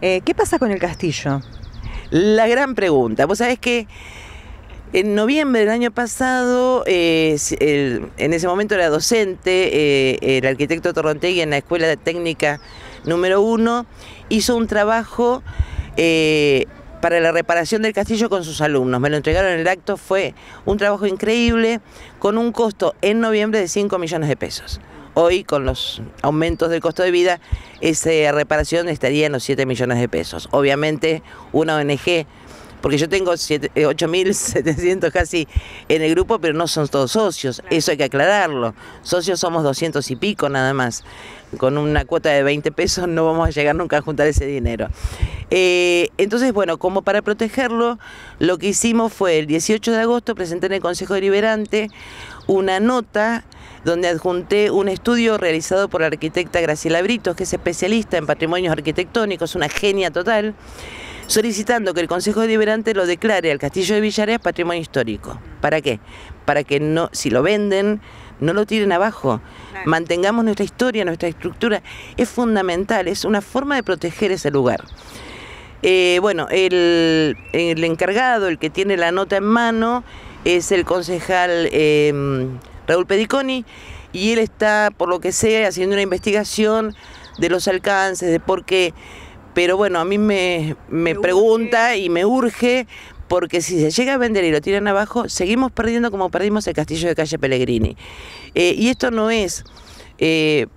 Eh, ¿Qué pasa con el castillo? La gran pregunta. Vos sabés que en noviembre del año pasado, eh, en ese momento era docente, eh, el arquitecto Torrontegui en la Escuela de Técnica número uno, hizo un trabajo para la reparación del castillo con sus alumnos. Me lo entregaron en el acto, fue un trabajo increíble, con un costo en noviembre de 5 millones de pesos. Hoy, con los aumentos del costo de vida, esa reparación estaría en los 7 millones de pesos. Obviamente, una ONG porque yo tengo 8.700 eh, casi en el grupo, pero no son todos socios, eso hay que aclararlo. Socios somos 200 y pico nada más. Con una cuota de 20 pesos no vamos a llegar nunca a juntar ese dinero. Eh, entonces, bueno, como para protegerlo, lo que hicimos fue el 18 de agosto presenté en el Consejo Deliberante una nota donde adjunté un estudio realizado por la arquitecta Graciela Britos, que es especialista en patrimonios arquitectónicos, una genia total solicitando que el Consejo Deliberante lo declare al Castillo de Villareas patrimonio histórico. ¿Para qué? Para que no, si lo venden, no lo tiren abajo. Mantengamos nuestra historia, nuestra estructura. Es fundamental, es una forma de proteger ese lugar. Eh, bueno, el, encargado, el que tiene la nota en mano, es el concejal em, Raúl Pediconi y él está, por lo que sea, haciendo una investigación de los alcances, de por qué pero bueno, a mí me, pregunta y me urge porque si se llega a vender y lo tiran abajo, seguimos perdiendo como perdimos el castillo de calle Pellegrini. Eh, y esto no es eh,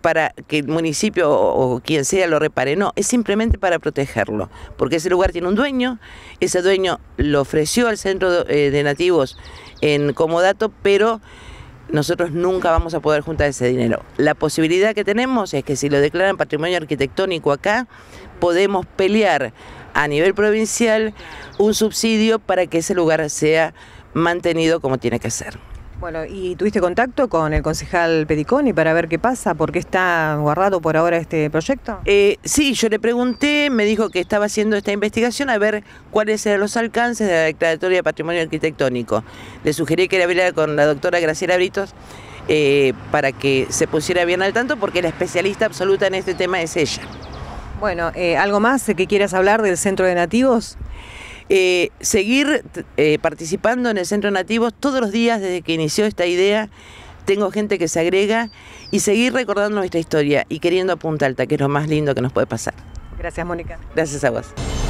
para que el municipio o, quien sea lo repare, no, es simplemente para protegerlo, porque ese lugar tiene un dueño, ese dueño lo ofreció al centro de, eh, de nativos en comodato, pero nosotros nunca vamos a poder juntar ese dinero. La posibilidad que tenemos es que si lo declaran patrimonio arquitectónico acá, podemos pelear a nivel provincial un subsidio para que ese lugar sea mantenido como tiene que ser. Bueno, ¿y tuviste contacto con el concejal Pediconi para ver qué pasa? ¿Por qué está guardado por ahora este proyecto? Eh, sí, yo le pregunté, me dijo que estaba haciendo esta investigación a ver cuáles eran los alcances de la Declaratoria de Patrimonio Arquitectónico. Le sugerí que le hablara con la doctora Graciela Britos eh, para que se pusiera bien al tanto porque la especialista absoluta en este tema es ella. Bueno, eh, ¿algo más que quieras hablar del Centro de Nativos? Eh, seguir eh, participando en el Centro nativo todos los días desde que inició esta idea. Tengo gente que se agrega y seguir recordando nuestra historia y queriendo a Punta Alta, que es lo más lindo que nos puede pasar. Gracias, Mónica. Gracias a vos.